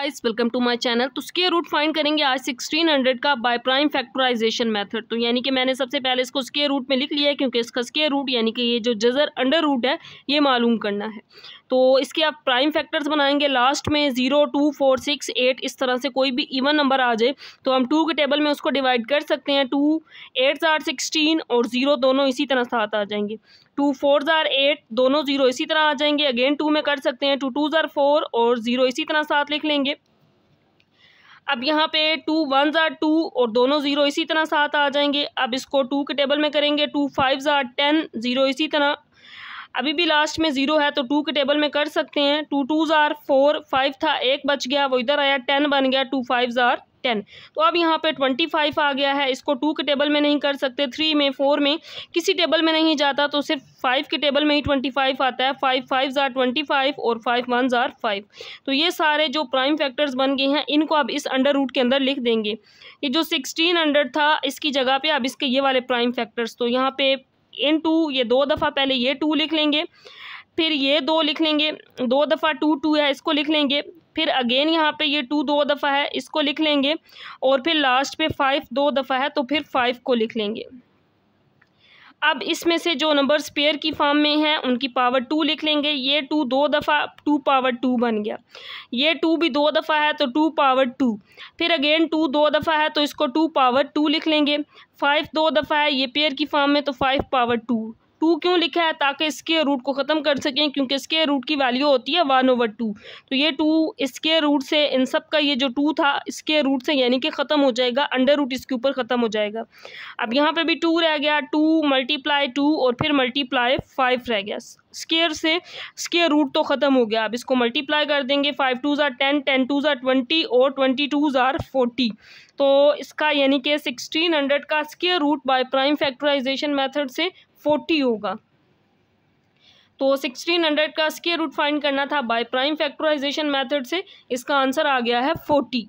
guys welcome to my channel तो square root find करेंगे आज 1600 का बाय प्राइम फैक्टराइजेशन मेथड तो यानी कि मैंने सबसे पहले इसको स्केयर रूट में लिख लिया है क्योंकि इसका स्केयर रूट यानी कि ये जो जजर अंडर रूट है ये मालूम करना है तो इसके आप प्राइम फैक्टर्स बनाएंगे लास्ट में zero two four six eight इस तरह से कोई भी इवन नंबर आ जाए तो हम टू के टेबल में उसको डिवाइड कर सकते हैं टू एट्स आर सिक्सटीन और ज़ीरो दोनों इसी तरह साथ आ जाएंगे टू फोर ज़ार एट दोनों ज़ीरो इसी तरह आ जाएंगे अगेन टू में कर सकते हैं टू टू ज़ार फोर और ज़ीरो इसी तरह साथ लिख लेंगे अब यहाँ पे टू वन ज़ार टू और दोनों ज़ीरो इसी तरह साथ आ जाएंगे अब इसको टू के टेबल में करेंगे two five are ten zero इसी तरह अभी भी लास्ट में ज़ीरो है तो टू के टेबल में कर सकते हैं two two are four five था एक बच गया वो इधर आया टेन बन गया टू फाइव ज़ार टेन तो अब यहाँ पे ट्वेंटी फाइव आ गया है इसको टू के टेबल में नहीं कर सकते थ्री में फोर में किसी टेबल में नहीं जाता तो सिर्फ फाइव के टेबल में ही ट्वेंटी फाइव आता है five five are twenty five और फाइव वन ज़ार फाइव तो ये सारे जो प्राइम फैक्टर्स बन गए हैं इनको अब इस अंडर रूट के अंदर लिख देंगे ये जो सिक्सटीन अंडर था इसकी जगह पर अब इसके ये वाले प्राइम फैक्टर्स तो यहाँ पे इन टू ये दो दफ़ा पहले ये टू लिख लेंगे फिर ये दो लिख लेंगे दो दफ़ा टू टू है इसको लिख लेंगे फिर अगेन यहाँ पे ये टू दो दफ़ा है इसको लिख लेंगे और फिर लास्ट पे फाइव दो दफ़ा है तो फिर फाइव को लिख लेंगे अब इसमें से जो नंबर पेयर की फॉर्म में हैं उनकी पावर टू लिख लेंगे ये टू दो दफ़ा टू पावर टू बन गया ये टू भी दो दफ़ा है तो टू पावर टू फिर अगेन टू दो दफ़ा है तो इसको टू पावर टू लिख लेंगे फाइव दो दफ़ा है ये पेयर की फॉर्म में तो फाइव पावर टू टू क्यों लिखा है ताकि स्केयर रूट को ख़त्म कर सकें क्योंकि स्केयर रूट की वैल्यू होती है वन ओवर टू तो ये टू स्केयर रूट से इन सब का ये जो टू था स्केयर रूट से यानी कि ख़त्म हो जाएगा अंडर रूट इसके ऊपर ख़त्म हो जाएगा अब यहाँ पर भी टू रह गया टू मल्टीप्लाई टू और फिर मल्टीप्लाई फाइव रह गया स्केयर से स्केयर रूट तो ख़त्म हो गया अब इसको मल्टीप्लाई कर देंगे five two are ten ten two are twenty और ट्वेंटी टू ज़ार फोर्टी तो इसका यानी कि सिक्सटीन हंड्रेड का square root by prime factorization method से फोर्टी होगा तो सिक्सटीन हंड्रेड का स्केयर रूट फाइंड करना था बाय प्राइम फैक्टराइजेशन मेथड से इसका आंसर आ गया है फोर्टी